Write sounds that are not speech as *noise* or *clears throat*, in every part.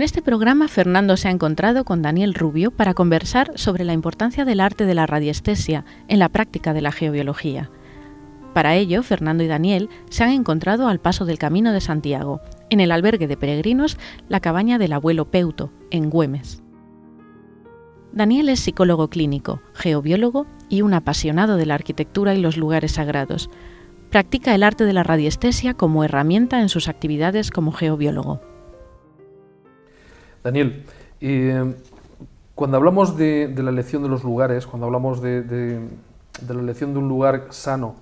En este programa, Fernando se ha encontrado con Daniel Rubio para conversar sobre la importancia del arte de la radiestesia en la práctica de la geobiología. Para ello, Fernando y Daniel se han encontrado al paso del Camino de Santiago, en el albergue de peregrinos La Cabaña del Abuelo Peuto, en Güemes. Daniel es psicólogo clínico, geobiólogo y un apasionado de la arquitectura y los lugares sagrados. Practica el arte de la radiestesia como herramienta en sus actividades como geobiólogo. Daniel, eh, cuando hablamos de, la elección de los lugares, cuando hablamos de, la elección de un lugar sano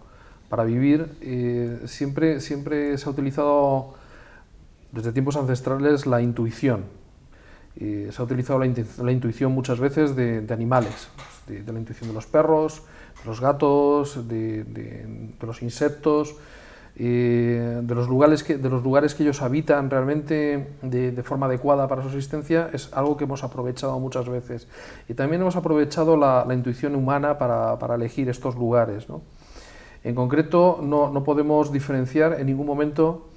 para vivir, eh, siempre, siempre se ha utilizado desde tiempos ancestrales la intuición. Eh, se ha utilizado la, la, intuición muchas veces de, animales, de, la intuición de los perros, de los gatos, de los insectos. Eh, de, los lugares que, de los lugares que ellos habitan realmente de, forma adecuada para su existencia es algo que hemos aprovechado muchas veces. Y también hemos aprovechado la, intuición humana para, elegir estos lugares. En concreto, no, podemos diferenciar en ningún momento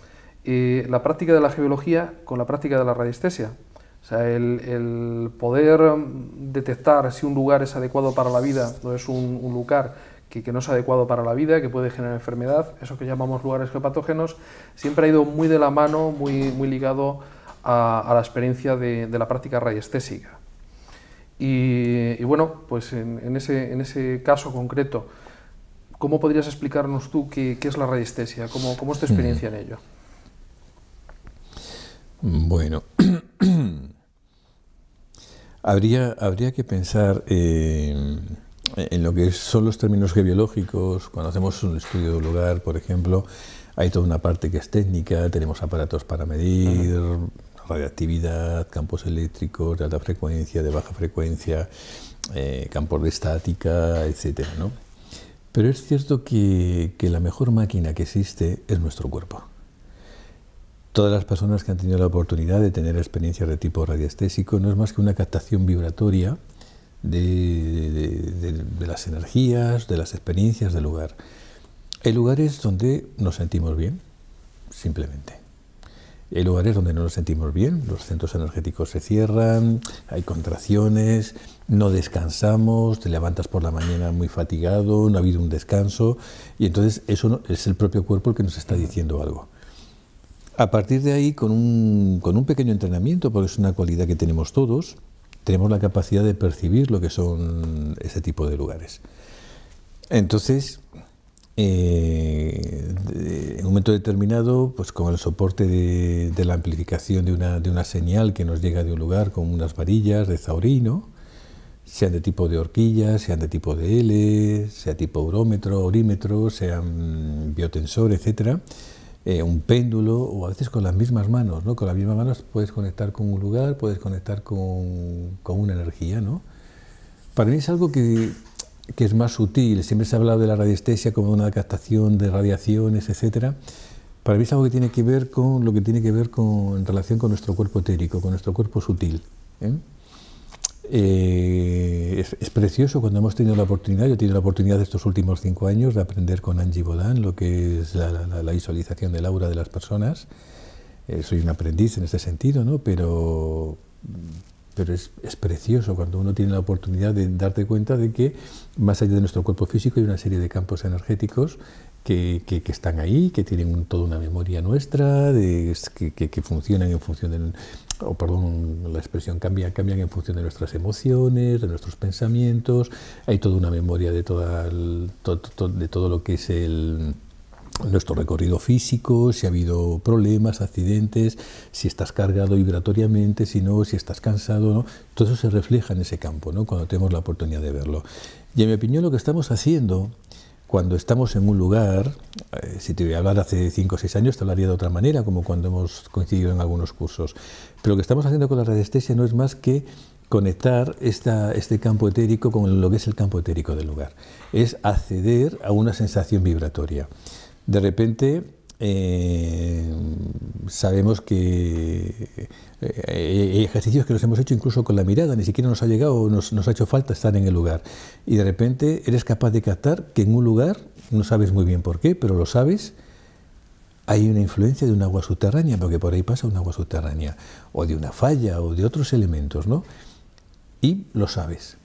eh, la práctica de la geología con la práctica de la radiestesia. O sea, el, poder detectar si un lugar es adecuado para la vida, no es un lugar que, no es adecuado para la vida, que puede generar enfermedad, eso que llamamos lugares geopatógenos, siempre ha ido muy de la mano, muy, muy ligado a, la experiencia de, la práctica radiestésica. Y, bueno, pues en, ese, en ese caso concreto, ¿Cómo podrías explicarnos tú qué, es la radiestesia? ¿Cómo, ¿Cómo, es tu experiencia en ello? Bueno, *clears throat* habría, habría que pensar en lo que son los términos geobiológicos, cuando hacemos un estudio de un lugar, por ejemplo, hay toda una parte que es técnica, tenemos aparatos para medir radioactividad, campos eléctricos de alta frecuencia, de baja frecuencia, eh, campos de estática, etc. Pero es cierto que, que la mejor máquina que existe es nuestro cuerpo. Todas las personas que han tenido la oportunidad de tener experiencias de tipo radiestésico no es más que una captación vibratoria de, las energías, de las experiencias del lugar. El lugar es donde nos sentimos bien, simplemente. El lugar es donde no nos sentimos bien, los centros energéticos se cierran, hay contracciones, no descansamos, te levantas por la mañana muy fatigado, no ha habido un descanso, y entonces eso es el propio cuerpo el que nos está diciendo algo. A partir de ahí, con un pequeño entrenamiento, porque es una cualidad que tenemos todos, tenemos la capacidad de percibir lo que son ese tipo de lugares. Entonces, eh, en un momento determinado, pues con el soporte de, la amplificación de una, señal que nos llega de un lugar, con unas varillas de zaurino, sean de tipo de horquilla, sean de tipo de L, sea tipo urómetro, orímetro, sean biotensor, etcétera, eh, un péndulo o a veces con las mismas manos, ¿no? Con las mismas manos puedes conectar con un lugar, puedes conectar con, una energía, ¿no? Para mí es algo que, es más sutil. Siempre se ha hablado de la radiestesia como una captación de radiaciones, etcétera. Para mí es algo que tiene que ver con lo que tiene que ver en relación con nuestro cuerpo etérico, con nuestro cuerpo sutil. ¿eh? Eh, es, precioso cuando hemos tenido la oportunidad, yo he tenido la oportunidad de estos últimos cinco años de aprender con Angie Bodan lo que es la, visualización del aura de las personas. Eh, soy un aprendiz en este sentido, ¿no? pero, pero es, es, precioso cuando uno tiene la oportunidad de darte cuenta de que más allá de nuestro cuerpo físico hay una serie de campos energéticos que, que, están ahí, que tienen toda una memoria nuestra, de, que, que, funcionan en función del, o perdón, la expresión cambia, cambian en función de nuestras emociones, de nuestros pensamientos, hay toda una memoria de, toda de todo lo que es el nuestro recorrido físico, si ha habido problemas, accidentes, si estás cargado vibratoriamente, si no, si estás cansado, todo eso se refleja en ese campo, ¿no? cuando tenemos la oportunidad de verlo. Y en mi opinión lo que estamos haciendo cuando estamos en un lugar, eh, si te voy a hablar hace 5 o 6 años, te hablaría de otra manera, como cuando hemos coincidido en algunos cursos, pero lo que estamos haciendo con la radiestesia no es más que conectar este campo etérico con lo que es el campo etérico del lugar. Es acceder a una sensación vibratoria. De repente eh, sabemos que hay eh, eh, ejercicios que los hemos hecho incluso con la mirada, ni siquiera nos ha llegado, nos, nos ha hecho falta estar en el lugar. Y de repente eres capaz de captar que en un lugar, no sabes muy bien por qué, pero lo sabes, hay una influencia de un agua subterránea, porque por ahí pasa un agua subterránea, o de una falla, o de otros elementos, ¿no? Y lo sabes.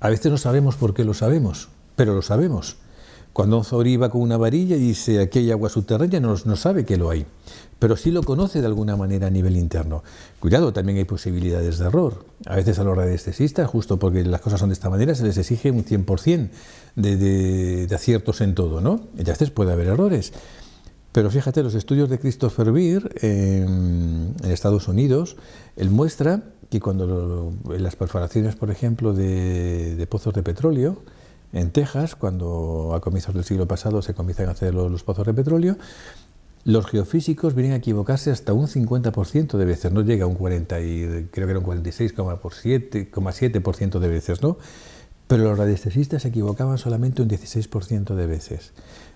A veces no sabemos por qué lo sabemos, pero lo sabemos. Cuando un zorí va con una varilla y dice aquí hay agua subterránea, no, sabe que lo hay, pero sí lo conoce de alguna manera a nivel interno. Cuidado, también hay posibilidades de error. A veces a la hora de excesista justo porque las cosas son de esta manera, se les exige un 100% de, de aciertos en todo, ¿no? Y a veces puede haber errores. Pero fíjate, los estudios de Christopher Beer em, en Estados Unidos, él muestra que cuando las perforaciones, por ejemplo, de, pozos de petróleo, en Texas, cuando a comienzos del siglo pasado se comienzan a hacer los, pozos de petróleo, los geofísicos vienen a equivocarse hasta un 50% de veces, no llega a un 40, y, creo que era un 46,7% de veces, ¿no? Pero los radiestesistas se equivocaban solamente un 16% de veces.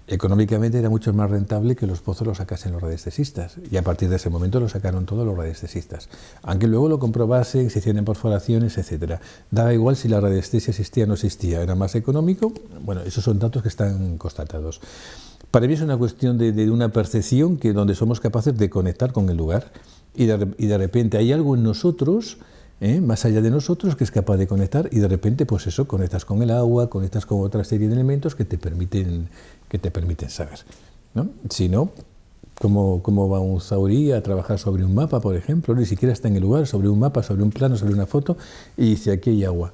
Económicamente era mucho más rentable que los pozos los sacasen los radiestesistas, y a partir de ese momento lo sacaron todos los radiestesistas. Aunque luego lo comprobasen, se hicieron perforaciones, etc. Daba igual si la radiestesia existía o no existía, era más económico. Bueno, esos son datos que están constatados. Para mí es una cuestión de, una percepción que donde somos capaces de conectar con el lugar y de repente hay algo en nosotros ¿eh? más allá de nosotros, que es capaz de conectar y de repente, pues eso, conectas con el agua, conectas con otra serie de elementos que te permiten, que te permiten saber. ¿no? Si no, ¿cómo, va un saurí a trabajar sobre un mapa, por ejemplo? Ni siquiera está en el lugar, sobre un mapa, sobre un plano, sobre una foto, y dice aquí hay agua.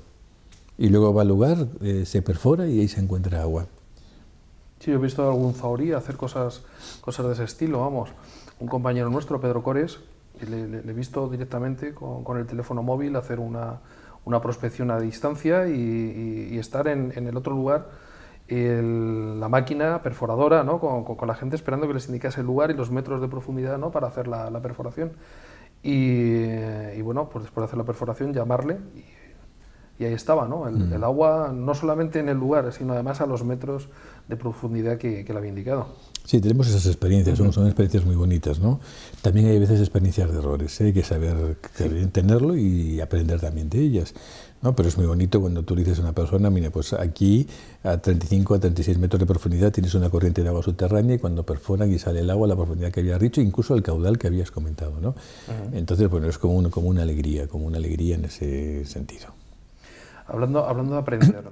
Y luego va al lugar, eh, se perfora y ahí se encuentra agua. Sí, he visto algún zaurí hacer cosas, cosas de ese estilo, vamos. Un compañero nuestro, Pedro Cores, le, le, he visto directamente con, el teléfono móvil hacer una, una prospección a distancia y, estar en, el otro lugar, la máquina perforadora, ¿no? con, con, la gente esperando que les indicase el lugar y los metros de profundidad ¿no? para hacer la, perforación. Y, bueno, pues después de hacer la perforación, llamarle y, ahí estaba, ¿no? Mm. El, agua no solamente en el lugar, sino además a los metros de profundidad que le había indicado. Sí, tenemos esas experiencias, son, son, experiencias muy bonitas, ¿no? También hay veces experiencias de errores, ¿eh? hay que saber tenerlo y aprender también de ellas. ¿no? Pero es muy bonito cuando tú dices a una persona, mira, pues aquí a 35 a 36 metros de profundidad tienes una corriente de agua subterránea y cuando perforan y sale el agua a la profundidad que habías dicho, incluso el caudal que habías comentado, ¿no? Entonces, bueno, es como, como una alegría, como una alegría en ese sentido. Hablando, hablando de aprender.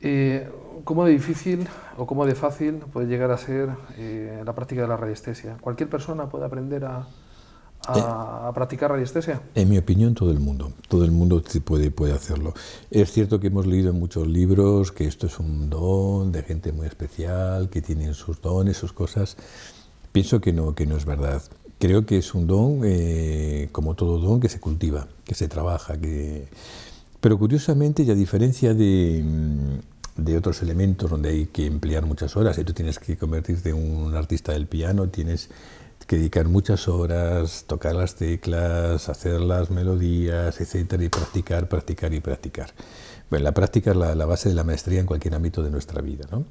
Eh, ¿Cómo de difícil o cómo de fácil puede llegar a ser eh, la práctica de la radiestesia? ¿Cualquier persona puede aprender a, eh. practicar radiestesia? En mi opinión, todo el mundo. Todo el mundo puede, puede hacerlo. Es cierto que hemos leído en muchos libros que esto es un don de gente muy especial, que tienen sus dones, sus cosas. Pienso que no, que no es verdad. Creo que es un don, como todo don, que se cultiva, que se trabaja, que pero curiosamente, y a diferencia mm, de, otros elementos donde hay que emplear muchas horas, y tú tienes que convertirte en un artista del piano, tienes que dedicar muchas horas, tocar las teclas, hacer las melodías, etcétera, y practicar, practicar y practicar. Bueno, la práctica es la, la base de la maestría en cualquier ámbito de nuestra vida. ¿no?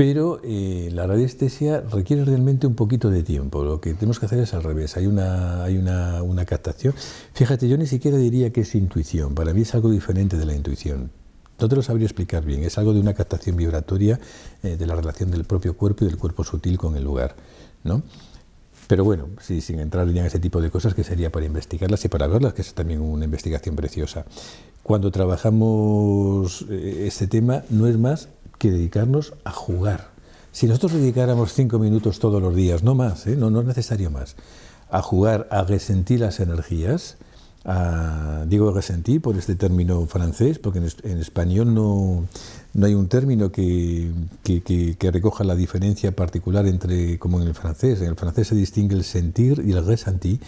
Pero eh, la radiestesia requiere realmente un poquito de tiempo. Lo que tenemos que hacer es al revés. Hay una, hay una, captación. Fíjate, yo ni siquiera diría que es intuición. Para mí es algo diferente de la intuición. No te lo sabría explicar bien, es algo de una captación vibratoria eh, de la relación del propio cuerpo y del cuerpo sutil con el lugar. ¿no? Pero bueno, sin entrar ya en ese tipo de cosas que sería para investigarlas y para verlas, que es también una investigación preciosa. Cuando trabajamos eh, este tema, no es más que dedicarnos a jugar. Si nosotros dedicáramos cinco minutos todos los días, no más, ¿eh? no, no es necesario más, a jugar, a resentir las energías, digo resentir por este término francés, porque en, español no, no, hay un término que, que, que, que, recoja la diferencia particular entre, como en el francés, en el francés se distingue el sentir y el resentir,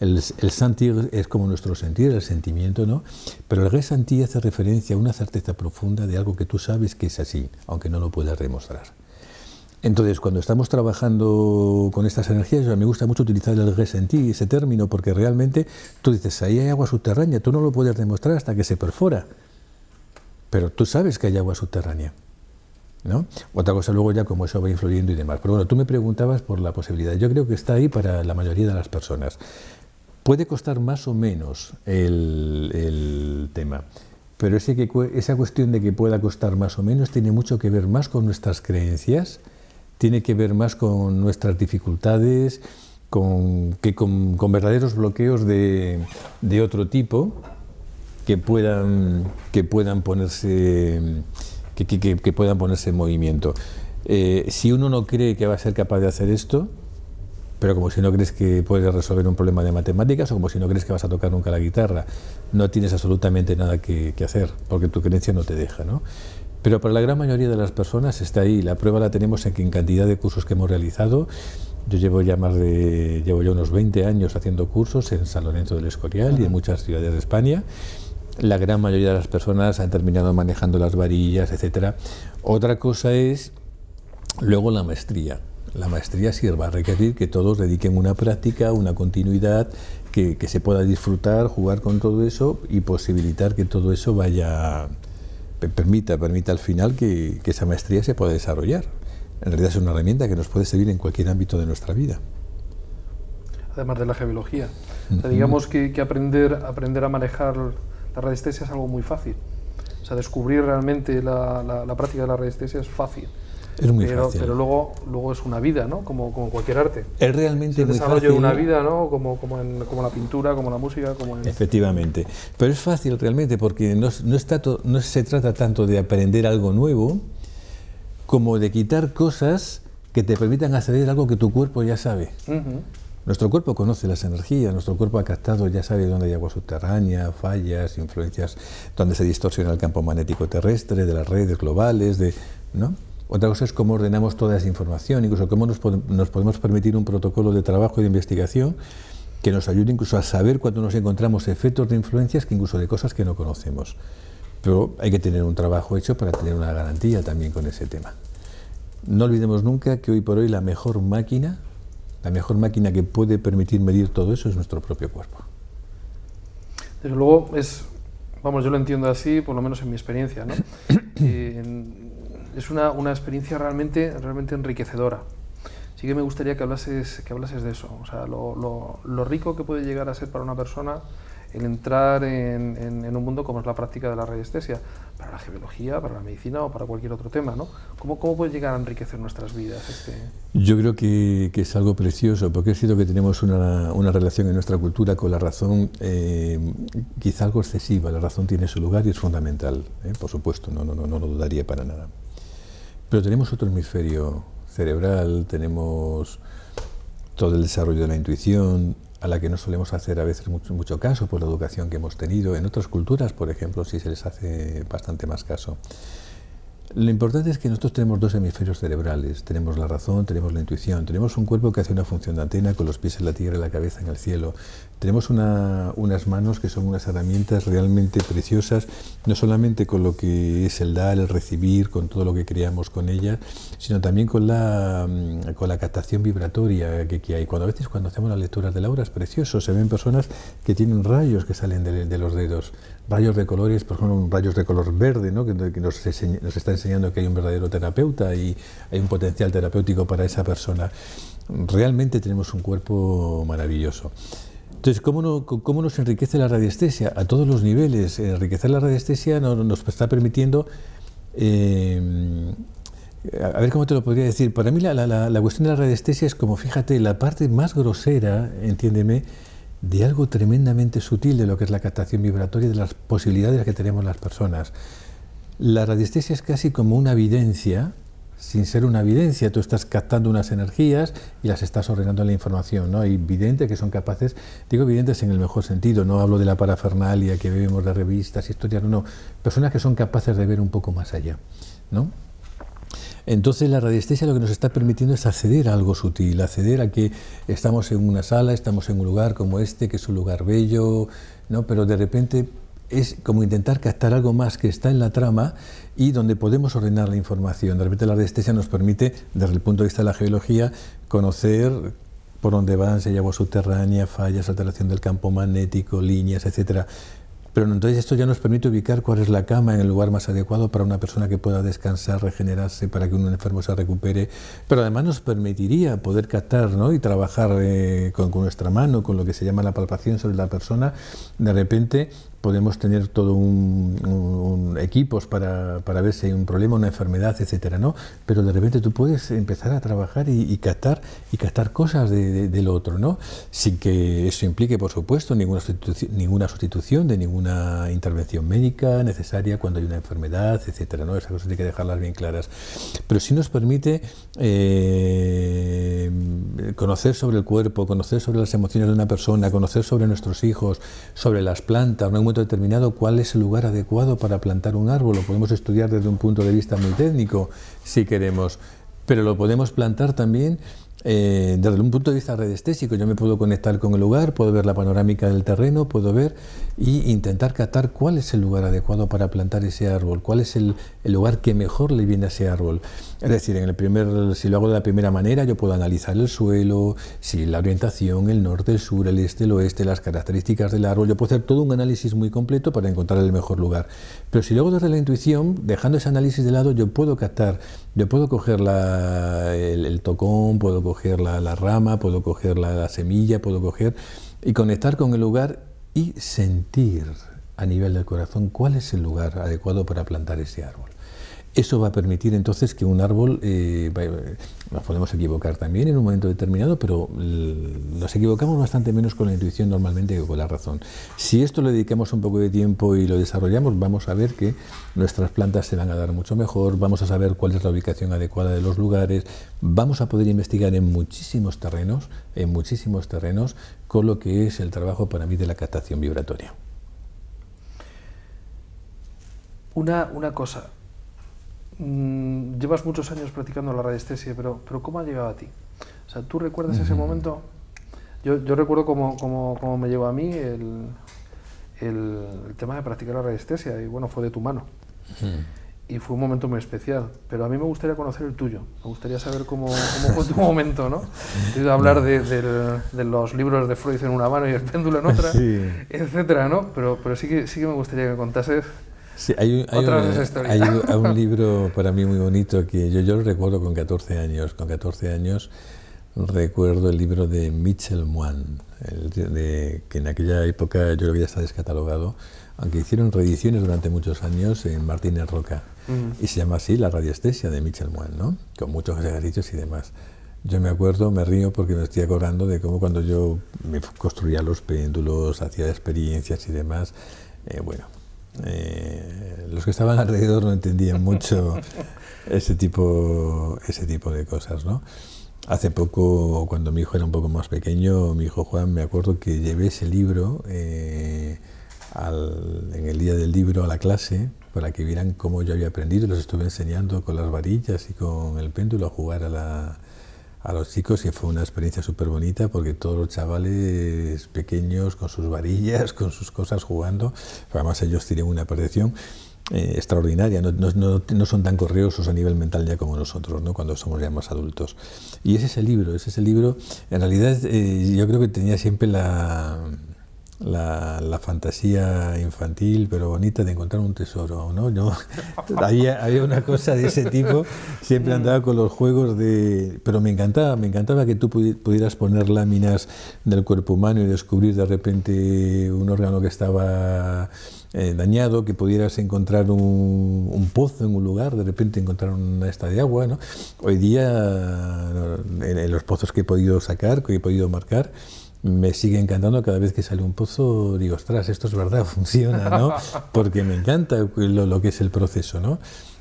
el, sentir es como nuestro sentir, el sentimiento, ¿no? Pero el resentir hace referencia a una certeza profunda de algo que tú sabes que es así, aunque no lo puedas demostrar. Entonces, cuando estamos trabajando con estas energías, me gusta mucho utilizar el resentir, ese término, porque realmente tú dices, ahí hay agua subterránea, tú no lo puedes demostrar hasta que se perfora, pero tú sabes que hay agua subterránea. ¿No? Otra cosa luego ya como eso va influyendo y demás. Pero bueno, tú me preguntabas por la posibilidad. Yo creo que está ahí para la mayoría de las personas. Puede costar más o menos el, tema, pero ese que, esa cuestión de que pueda costar más o menos tiene mucho que ver más con nuestras creencias, tiene que ver más con nuestras dificultades, con, que con, verdaderos bloqueos de, otro tipo que puedan, que puedan ponerse que, puedan ponerse en movimiento. Eh, si uno no cree que va a ser capaz de hacer esto, pero como si no crees que puedes resolver un problema de matemáticas o como si no crees que vas a tocar nunca la guitarra, no tienes absolutamente nada que, hacer porque tu creencia no te deja. ¿no? Pero para la gran mayoría de las personas está ahí. La prueba la tenemos en en cantidad de cursos que hemos realizado, yo llevo ya más de, llevo unos 20 años haciendo cursos en San Lorenzo del Escorial y en muchas ciudades de España. La gran mayoría de las personas han terminado manejando las varillas, etc. Otra cosa es luego la maestría la maestría sirva a requerir que todos dediquen una práctica, una continuidad, que, se pueda disfrutar, jugar con todo eso y posibilitar que todo eso vaya, permita, permita al final que, esa maestría se pueda desarrollar. En realidad es una herramienta que nos puede servir en cualquier ámbito de nuestra vida. Además de la geología. digamos que, aprender, aprender a manejar la radiestesia es algo muy fácil. O sea, descubrir realmente la, la práctica de la radiestesia es fácil es muy pero, fácil. Pero luego, luego es una vida, ¿no? Como, como cualquier arte. Es realmente es desarrollo de una vida, ¿no? Como, como, en, como la pintura, como la música, como Efectivamente. Pero es fácil realmente porque no, no, está todo no se trata tanto de aprender algo nuevo como de quitar cosas que te permitan acceder a algo que tu cuerpo ya sabe. Nuestro cuerpo conoce las energías, nuestro cuerpo ha captado, ya sabe dónde hay agua subterránea, fallas, influencias, donde se distorsiona el campo magnético terrestre, de las redes globales, de, ¿no? Otra cosa es cómo ordenamos toda esa información, incluso cómo nos, podemos permitir un protocolo de trabajo y de investigación que nos ayude incluso a saber cuando nos encontramos efectos de influencias que incluso de cosas que no conocemos. Pero hay que tener un trabajo hecho para tener una garantía también con ese tema. No olvidemos nunca que hoy por hoy la mejor máquina, la mejor máquina que puede permitir medir todo eso es nuestro propio cuerpo. Desde luego es, vamos, yo lo entiendo así, por lo menos en mi experiencia, *clears throat* es una, experiencia realmente, realmente enriquecedora. Sí que me gustaría que hablases, que hablases de eso, o sea, lo, rico que puede llegar a ser para una persona el entrar en, un mundo como es la práctica de la radiestesia, para la geología, para la medicina o para cualquier otro tema, ¿no? ¿Cómo, puede llegar a enriquecer nuestras vidas? Este? Yo creo que, es algo precioso, porque he sido que tenemos una, relación en nuestra cultura con la razón, eh, quizá algo excesiva, la razón tiene su lugar y es fundamental, ¿eh? por supuesto, no, no, no, no lo dudaría para nada. Pero tenemos otro hemisferio cerebral, tenemos todo el desarrollo de la intuición, a la que no solemos hacer a veces mucho, mucho, caso por la educación que hemos tenido. En otras culturas, por ejemplo, sí se les hace bastante más caso. Lo importante es que nosotros tenemos dos hemisferios cerebrales, tenemos la razón, tenemos la intuición, tenemos un cuerpo que hace una función de antena con los pies en la tierra y la cabeza en el cielo, tenemos una, unas manos que son unas herramientas realmente preciosas, no solamente con lo que es el dar, el recibir, con todo lo que creamos con ellas, sino también con la, mm, con la captación vibratoria que, hay. Cuando a veces cuando hacemos las lecturas de Laura es precioso, se ven personas que tienen rayos que salen de, los dedos, rayos de colores, por ejemplo, rayos de color verde, ¿no? que, nos, nos está enseñando que hay un verdadero terapeuta y hay un potencial terapéutico para esa persona. Realmente tenemos un cuerpo maravilloso. Entonces, ¿cómo, nos enriquece la radiestesia? A todos los niveles. Enriquecer la radiestesia nos, nos está permitiendo... Eh, a ver cómo te lo podría decir. Para mí la, cuestión de la radiestesia es como, fíjate, la parte más grosera, entiéndeme, de algo tremendamente sutil de lo que es la captación vibratoria de las posibilidades que tenemos las personas. La radiestesia es casi como una evidencia sin ser una evidencia, tú estás captando unas energías y las estás ordenando en la información, ¿no? Hay videntes que son capaces, digo videntes en el mejor sentido, no hablo de la parafernalia que vemos de revistas, historias, no, no, personas que son capaces de ver un poco más allá, ¿no? Entonces la radiestesia lo que nos está permitiendo es acceder a algo sutil, acceder a que estamos en una sala, estamos en un lugar como este, que es un lugar bello, ¿no? pero de repente es como intentar captar algo más que está en la trama y donde podemos ordenar la información. De repente la radiestesia nos permite, desde el punto de vista de la geología, conocer por dónde van, si hay agua subterránea, fallas, alteración del campo magnético, líneas, etcétera. Pero entonces esto ya nos permite ubicar cuál es la cama en el lugar más adecuado para una persona que pueda descansar, regenerarse, para que un enfermo se recupere. Pero además nos permitiría poder captar ¿no? y trabajar eh, con, con, nuestra mano, con lo que se llama la palpación sobre la persona, de repente podemos tener todo un, un, equipos para, para, ver si hay un problema, una enfermedad, etcétera, ¿no? Pero de repente tú puedes empezar a trabajar y, y captar y captar cosas del otro, ¿no? Sin que eso implique, por supuesto, ninguna sustitución, ninguna sustitución de ninguna intervención médica necesaria cuando hay una enfermedad, etcétera, ¿no? Esas cosas hay que dejarlas bien claras. Pero sí nos permite eh, conocer sobre el cuerpo, conocer sobre las emociones de una persona, conocer sobre nuestros hijos, sobre las plantas, determinado cuál es el lugar adecuado para plantar un árbol. Lo podemos estudiar desde un punto de vista muy técnico, si queremos, pero lo podemos plantar también eh, desde un punto de vista redestésico, yo me puedo conectar con el lugar, puedo ver la panorámica del terreno, puedo ver e intentar captar cuál es el lugar adecuado para plantar ese árbol, cuál es el, lugar que mejor le viene a ese árbol. Es decir, en el primer, si lo hago de la primera manera, yo puedo analizar el suelo, si la orientación, el norte, el sur, el este, el oeste, las características del árbol. Yo puedo hacer todo un análisis muy completo para encontrar el mejor lugar. Pero si luego desde la intuición, dejando ese análisis de lado, yo puedo captar, yo puedo coger la, puedo coger la, rama, puedo coger la, la, semilla, puedo coger y conectar con el lugar y sentir a nivel del corazón cuál es el lugar adecuado para plantar ese árbol. Eso va a permitir entonces que un árbol, eh, eh, nos podemos equivocar también en un momento determinado, pero nos equivocamos bastante menos con la intuición normalmente que con la razón. Si esto le dedicamos un poco de tiempo y lo desarrollamos, vamos a ver que nuestras plantas se van a dar mucho mejor, vamos a saber cuál es la ubicación adecuada de los lugares, vamos a poder investigar en muchísimos terrenos, en muchísimos terrenos, con lo que es el trabajo para mí de la captación vibratoria. Una, una cosa, Mm, llevas muchos años practicando la radiestesia, pero, pero ¿cómo ha llegado a ti? O sea, ¿tú recuerdas ese mm. momento? Yo, recuerdo cómo, cómo, me llegó a mí el, el, tema de practicar la radiestesia, y bueno, fue de tu mano. Y fue un momento muy especial, pero a mí me gustaría conocer el tuyo, me gustaría saber cómo, fue tu *laughs* momento, ¿no? He hablar de, los libros de Freud en una mano y el péndulo en otra, etcétera, ¿no? Pero, pero sí, que, sí que me gustaría que contases Sí, hay, un, hay un, *laughs* libro para mí muy bonito que yo, yo lo recuerdo con 14 años. Con 14 años recuerdo el libro de Mitchell Moan, que en aquella época yo lo había estado descatalogado, aunque hicieron reediciones durante muchos años en Martínez Roca. Y se llama así La radiestesia de Mitchell Moan, ¿no? con muchos ejercicios y demás. Yo me acuerdo, me río porque me estoy acordando de cómo cuando yo me construía los péndulos, hacía experiencias y demás, eh, bueno, eh, los que estaban alrededor no entendían mucho *laughs* ese tipo, ese tipo de cosas, ¿no? Hace poco, cuando mi hijo era un poco más pequeño, mi hijo Juan, me acuerdo que llevé ese libro eh, al, en el día del libro a la clase para que vieran cómo yo había aprendido. los estuve enseñando con las varillas y con el péndulo a jugar a la, a los chicos y fue una experiencia súper bonita porque todos los chavales pequeños con sus varillas, *laughs* con sus cosas jugando, además ellos tienen una percepción eh, extraordinaria, no, son tan correosos a nivel mental ya como nosotros, ¿no? cuando somos ya más adultos. Y ese es el libro, ese es el libro, en realidad eh, yo creo que tenía siempre la, la, fantasía infantil pero bonita de encontrar un tesoro, ¿no? *laughs* había, había, una cosa de ese tipo, siempre andaba con los juegos de... Pero me encantaba, me encantaba que tú pudieras poner láminas del cuerpo humano y descubrir de repente un órgano que estaba... Eh, dañado, que pudieras encontrar un, pozo en un lugar, de repente encontrar una esta de agua. ¿no? Hoy día, en los pozos que he podido sacar, que he podido marcar, me sigue encantando cada vez que sale un pozo, digo, ostras, esto es verdad, *laughs* funciona, ¿no? *laughs* Porque me encanta lo, lo que es el proceso, ¿no?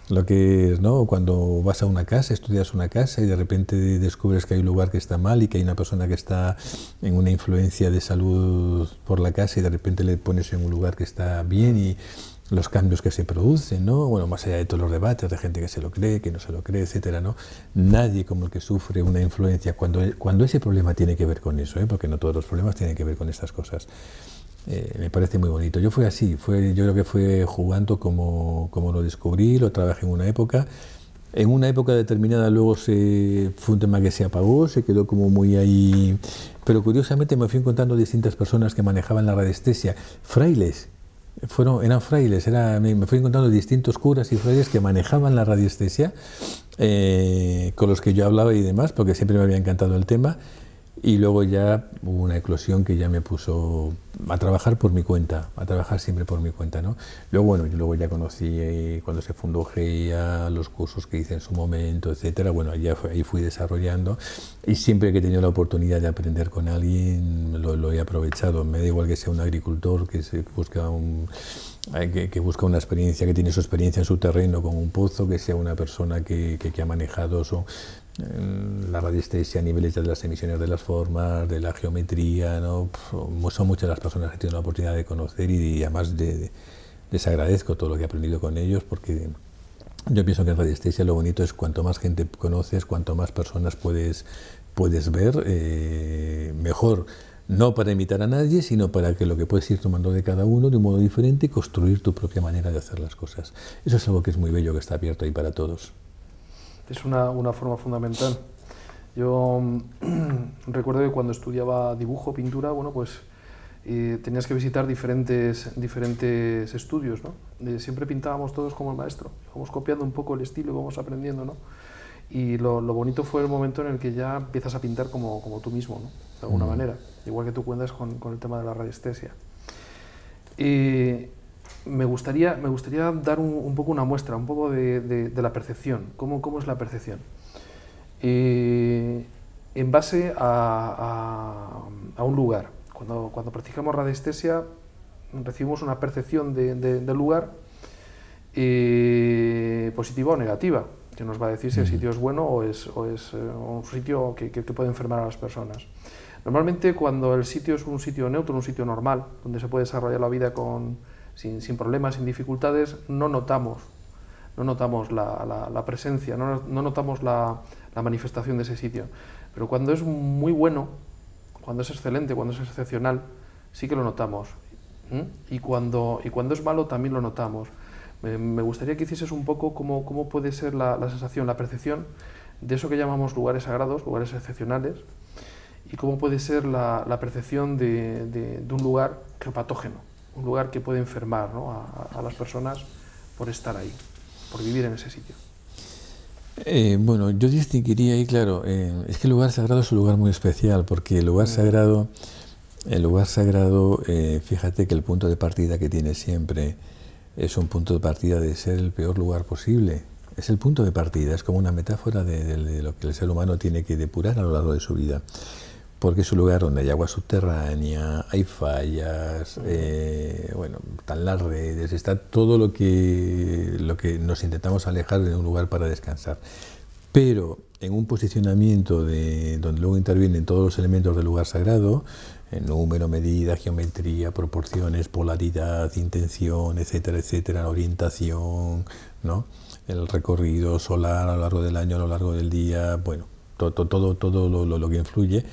Lo que es, ¿no? Cuando vas a una casa, estudias una casa y de repente descubres que hay un lugar que está mal y que hay una persona que está en una influencia de salud por la casa y de repente le pones en un lugar que está bien y, los cambios que se producen, ¿no? Bueno, más allá de todos los debates de gente que se lo cree, que no se lo cree, etcétera, ¿no? Nadie como el que sufre una influencia cuando, cuando ese problema tiene que ver con eso, ¿eh? porque no todos los problemas tienen que ver con estas cosas. Eh, me parece muy bonito. Yo fue así, fue, yo creo que fue jugando como, como lo descubrí, lo trabajé en una época. En una época determinada luego se, fue un tema que se apagó, se quedó como muy ahí. Pero curiosamente me fui encontrando distintas personas que manejaban la radiestesia, frailes fueron, eran frailes, era, me fui encontrando distintos curas y frailes que manejaban la radiestesia, eh, con los que yo hablaba y demás, porque siempre me había encantado el tema, y luego ya hubo una eclosión que ya me puso a trabajar por mi cuenta, a trabajar siempre por mi cuenta. ¿no? Luego, bueno, yo luego ya conocí eh, cuando se fundó GEIA, los cursos que hice en su momento, etcétera. Bueno, ya ahí fui desarrollando y siempre que he tenido la oportunidad de aprender con alguien, lo, he aprovechado. Me da igual que sea un agricultor que se busca un, eh, que, que, busca una experiencia, que tiene su experiencia en su terreno con un pozo, que sea una persona que, que, ha manejado su, la radiestesia, niveles de las emisiones de las formas, de la geometría, ¿no? son muchas las personas que he tenido la oportunidad de conocer y, además les agradezco todo lo que he aprendido con ellos porque yo pienso que en radiestesia lo bonito es cuanto más gente conoces, cuanto más personas puedes, ver, eh, mejor. No para imitar a nadie, sino para que lo que puedes ir tomando de cada uno de un modo diferente y construir tu propia manera de hacer las cosas. Eso es algo que es muy bello, que está abierto ahí para todos es una, una forma fundamental. Yo mm, *clears throat* recuerdo que cuando estudiaba dibujo, pintura, bueno, pues eh, tenías que visitar diferentes, diferentes estudios, ¿no? Eh, siempre pintábamos todos como el maestro, vamos copiando un poco el estilo y vamos aprendiendo, ¿no? Y lo, lo, bonito fue el momento en el que ya empiezas a pintar como, como tú mismo, ¿no? De alguna mm. manera, igual que tú cuentas con, con el tema de la radiestesia. y eh, me gustaría, me gustaría dar un, poco una muestra, un poco de, la percepción. ¿Cómo, ¿Cómo, es la percepción? Eh, en base a, un lugar. Cuando, cuando practicamos radiestesia, recibimos una percepción del lugar eh, positiva o negativa, que nos va a decir si el sitio es bueno o es, eh, un sitio que, que puede enfermar a las personas. Normalmente cuando el sitio es un sitio neutro, un sitio normal, donde se puede desarrollar la vida con, sin, problemas, sin dificultades, no notamos, no notamos la, presencia, no, notamos la, manifestación de ese sitio. Pero cuando es muy bueno, cuando es excelente, cuando es excepcional, sí que lo notamos. ¿Mm? Y, cuando, y cuando es malo también lo notamos. Me, gustaría que hicieses un poco cómo, cómo puede ser la, sensación, la percepción de eso que llamamos lugares sagrados, lugares excepcionales, y cómo puede ser la, percepción de, un lugar patógeno un lugar que puede enfermar a, las personas por estar ahí, por vivir en ese sitio. Eh, bueno, yo distinguiría ahí, claro, eh, es que el lugar sagrado es un lugar muy especial, porque el lugar mm. sagrado, el lugar sagrado, eh, fíjate que el punto de partida que tiene siempre es un punto de partida de ser el peor lugar posible. Es el punto de partida, es como una metáfora de lo que el ser humano tiene que depurar a lo largo de su vida porque es un lugar donde hay agua subterránea, hay fallas, eh, bueno, están las redes, está todo lo que, lo que nos intentamos alejar de un lugar para descansar. Pero en un posicionamiento de, donde luego intervienen todos los elementos del lugar sagrado, número, medida, geometría, proporciones, polaridad, intención, etcétera, etcétera, orientación, ¿no? el recorrido solar a lo largo del año, a lo largo del día, bueno, todo, todo, todo lo que influye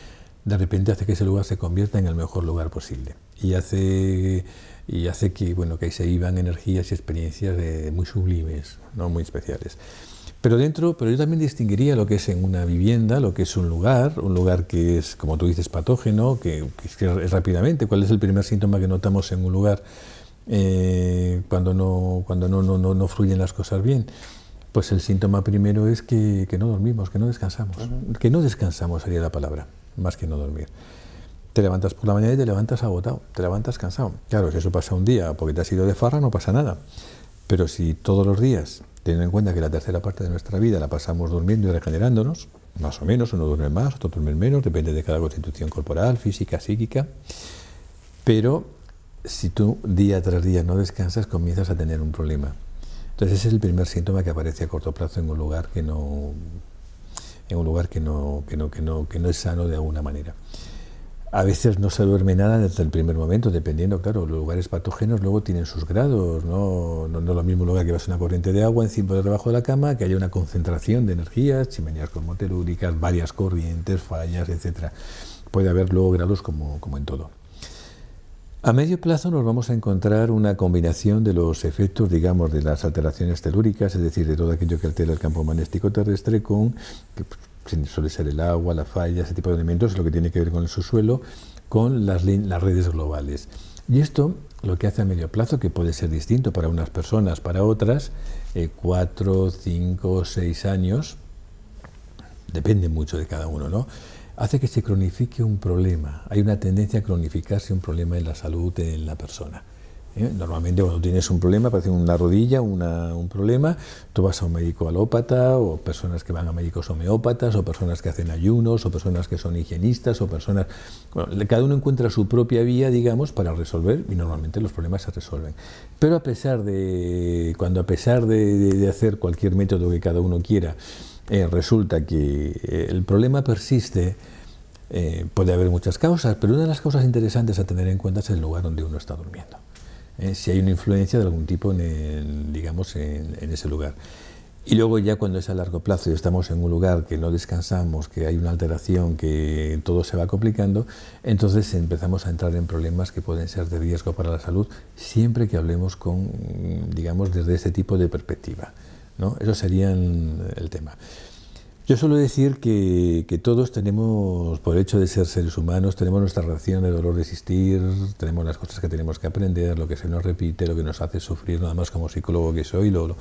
de repente hace que ese lugar se convierta en el mejor lugar posible y hace, y hace que, bueno, que ahí se iban energías y experiencias muy sublimes, ¿no? muy especiales. Pero dentro, pero yo también distinguiría lo que es en una vivienda, lo que es un lugar, un lugar que es, como tú dices, patógeno, que, es rápidamente, cuál es el primer síntoma que notamos en un lugar eh, cuando, no, cuando no, no, no, fluyen las cosas bien. Pues el síntoma primero es que, no dormimos, que no descansamos. Que no descansamos sería la palabra más que no dormir. Te levantas por la mañana y te levantas agotado, te levantas cansado. Claro, si eso pasa un día porque te has ido de farra, no pasa nada. Pero si todos los días, teniendo en cuenta que la tercera parte de nuestra vida la pasamos durmiendo y regenerándonos, más o menos, uno duerme más, otro duerme menos, depende de cada constitución corporal, física, psíquica, pero si tú día tras día no descansas, comienzas a tener un problema. Entonces ese es el primer síntoma que aparece a corto plazo en un lugar que no, en un lugar que no, que no, que no, que no es sano de alguna manera. A veces no se duerme nada desde el primer momento, dependiendo, claro, los lugares patógenos luego tienen sus grados, no, no, es lo mismo lugar que vas a una corriente de agua encima de debajo de la cama, que haya una concentración de energías, chimeneas con motelúricas, varias corrientes, fallas, etc. Puede haber luego grados como, como en todo. A medio plazo nos vamos a encontrar una combinación de los efectos, digamos, de las alteraciones telúricas, es decir, de todo aquello que altera el campo magnético terrestre con, que suele ser el agua, la falla, ese tipo de elementos, lo que tiene que ver con el subsuelo, con las, redes globales. Y esto lo que hace a medio plazo, que puede ser distinto para unas personas, para otras, eh, cuatro, cinco, seis años, depende mucho de cada uno, ¿no? hace que se cronifique un problema. Hay una tendencia a cronificarse un problema en la salud en la persona. ¿eh? Normalmente cuando tienes un problema, parece una rodilla, una, un problema, tú vas a un médico alópata o personas que van a médicos homeópatas o personas que hacen ayunos o personas que son higienistas o personas... Bueno, cada uno encuentra su propia vía, digamos, para resolver y normalmente los problemas se resuelven. Pero a pesar de... cuando a pesar de hacer cualquier método que cada uno quiera, eh, resulta que eh, el problema persiste, eh, puede haber muchas causas, pero una de las causas interesantes a tener en cuenta es el lugar donde uno está durmiendo. si hay una influencia de algún tipo en, digamos, en ese lugar. Y luego ya cuando es a largo plazo y estamos en un lugar que no descansamos, que hay una alteración, que todo se va complicando, entonces empezamos a entrar en problemas que pueden ser de riesgo para la salud siempre que hablemos con, digamos, desde ese tipo de perspectiva. ¿no? sería el tema. Yo suelo decir que, todos tenemos, por el hecho de ser seres humanos, tenemos nuestra reacción el dolor de existir, tenemos las cosas que tenemos que aprender, lo que se nos repite, lo que nos hace sufrir, nada más como psicólogo que soy, lo,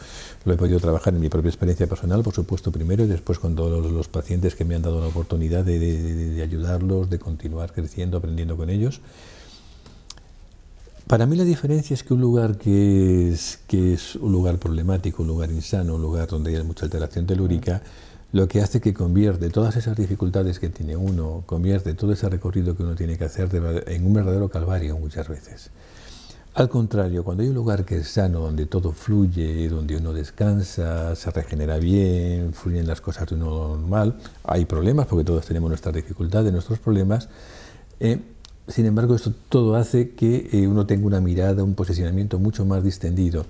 he podido trabajar en mi propia experiencia personal, por supuesto, primero, y después con todos los, pacientes que me han dado la oportunidad de ayudarlos, de continuar creciendo, aprendiendo con ellos. Para mí la diferencia es que un lugar que es, que es un lugar problemático, un lugar insano, un lugar donde hay mucha alteración telúrica, lo que hace que convierte todas esas dificultades que tiene uno, convierte todo ese recorrido que uno tiene que hacer en un verdadero calvario muchas veces. Al contrario, cuando hay un lugar que es sano, donde todo fluye, donde uno descansa, se regenera bien, fluyen las cosas de uno normal, hay problemas, porque todos tenemos nuestras dificultades, nuestros problemas, eh, sin embargo, esto todo hace que eh, uno tenga una mirada, un posicionamiento mucho más distendido,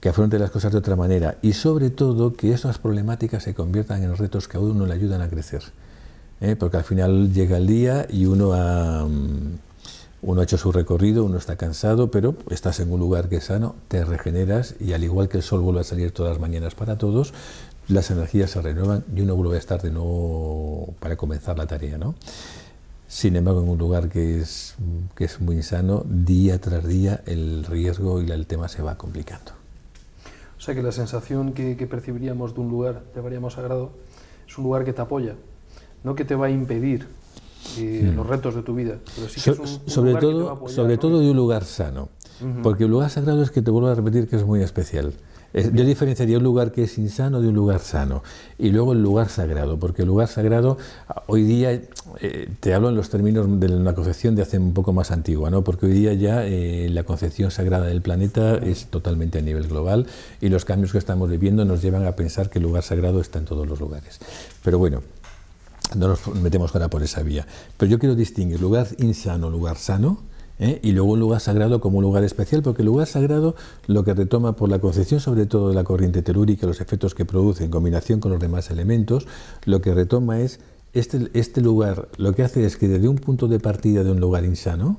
que afronte las cosas de otra manera y sobre todo que esas problemáticas se conviertan en retos que a uno le ayudan a crecer. ¿eh? Porque al final llega el día y uno ha, uno hecho su recorrido, uno está cansado, pero estás en un lugar que es sano, te regeneras y al igual que el sol vuelve a salir todas las mañanas para todos, las energías se renuevan y uno vuelve a estar de nuevo para comenzar la tarea. ¿no? Sin embargo, en un lugar que es, que es muy insano, día tras día el riesgo y el tema se va complicando. O sea que la sensación que, percibiríamos de un lugar, llevaríamos sagrado, es un lugar que te apoya, no que te va a impedir eh, mm. los retos de tu vida. sobre todo, sobre todo de un lugar sano, porque un lugar sagrado es que te vuelvo a repetir que es muy especial. Yo diferenciaría un lugar que es insano de un lugar sano. Y luego el lugar sagrado, porque el lugar sagrado, ah, hoy día, eh, te hablo en los términos de una concepción de hace un poco más antigua, ¿no? porque hoy día ya eh, la concepción sagrada del planeta es totalmente a nivel global y los cambios que estamos viviendo nos llevan a pensar que el lugar sagrado está en todos los lugares. Pero bueno, no nos metemos ahora por esa vía. Pero yo quiero distinguir lugar insano, lugar sano ¿eh? y luego un lugar sagrado como un lugar especial, porque el lugar sagrado lo que retoma por la concepción sobre todo de la corriente telúrica, los efectos que produce en combinación con los demás elementos, lo que retoma es este, este lugar, lo que hace es que desde un punto de partida de un lugar insano,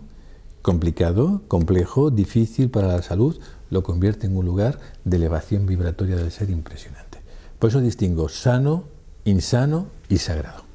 complicado, complejo, difícil para la salud, lo convierte en un lugar de elevación vibratoria del ser impresionante. Por eso distingo sano, insano y sagrado.